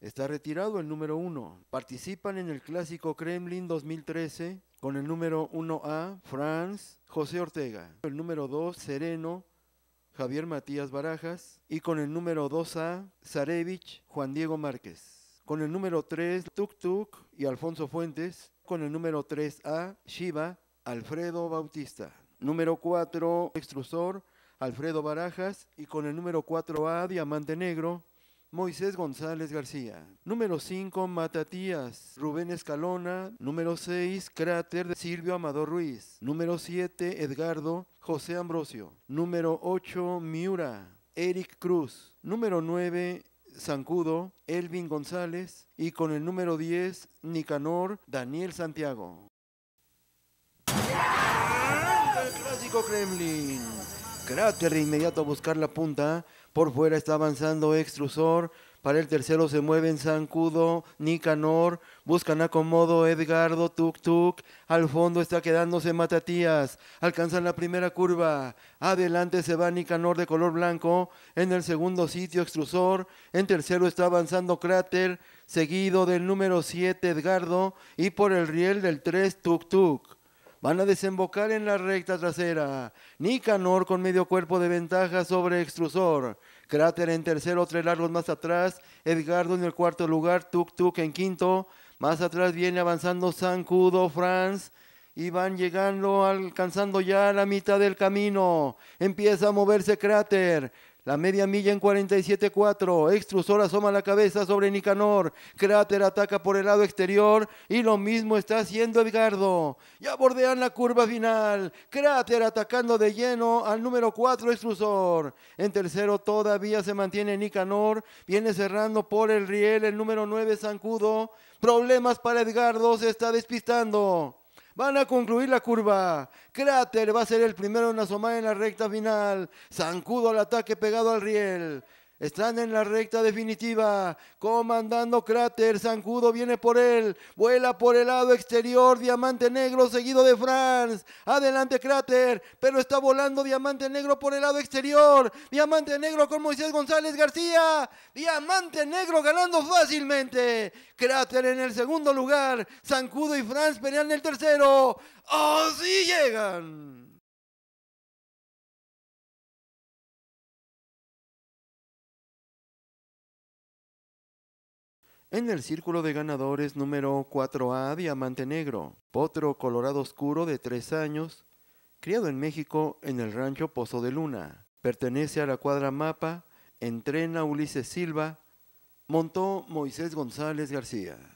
Está retirado el número 1. Participan en el clásico Kremlin 2013 con el número 1A, Franz José Ortega. El número 2, Sereno, Javier Matías Barajas. Y con el número 2A, Zarevich, Juan Diego Márquez. Con el número 3, Tuk Tuk y Alfonso Fuentes. Con el número 3A, Shiva, Alfredo Bautista. Número 4, Extrusor, Alfredo Barajas. Y con el número 4A, Diamante Negro, Moisés González García. Número 5, Matatías. Rubén Escalona. Número 6, Cráter de Silvio Amador Ruiz. Número 7, Edgardo José Ambrosio. Número 8, Miura. Eric Cruz. Número 9, Zancudo, Elvin González y con el número 10, Nicanor Daniel Santiago. clásico Kremlin. Cráter de inmediato a buscar la punta. Por fuera está avanzando Extrusor. Para el tercero se mueven Zancudo, Nicanor, buscan acomodo Edgardo, Tuk Tuk. Al fondo está quedándose Matatías. Alcanzan la primera curva. Adelante se va Nicanor de color blanco. En el segundo sitio Extrusor. En tercero está avanzando Cráter, seguido del número 7 Edgardo y por el riel del 3 Tuk Tuk van a desembocar en la recta trasera. Nicanor con medio cuerpo de ventaja sobre Extrusor. Cráter en tercero, tres largos más atrás. Edgardo en el cuarto lugar, Tuk Tuk en quinto. Más atrás viene avanzando San Cudo Franz y van llegando, alcanzando ya la mitad del camino. Empieza a moverse Cráter. La media milla en 47.4. Extrusor asoma la cabeza sobre Nicanor. Cráter ataca por el lado exterior. Y lo mismo está haciendo Edgardo. Ya bordean la curva final. Cráter atacando de lleno al número 4 Extrusor. En tercero todavía se mantiene Nicanor. Viene cerrando por el riel el número 9 Zancudo. Problemas para Edgardo. Se está despistando. Van a concluir la curva. Cráter va a ser el primero en asomar en la recta final. Zancudo al ataque pegado al riel. Están en la recta definitiva. Comandando Cráter. Zancudo viene por él. Vuela por el lado exterior. Diamante Negro seguido de Franz. Adelante Cráter. Pero está volando Diamante Negro por el lado exterior. Diamante Negro con Moisés González García. Diamante Negro ganando fácilmente. Cráter en el segundo lugar. Zancudo y Franz pelean el tercero. así sí llegan! En el círculo de ganadores número 4A Diamante Negro, potro colorado oscuro de 3 años, criado en México en el rancho Pozo de Luna. Pertenece a la cuadra Mapa, entrena Ulises Silva, montó Moisés González García.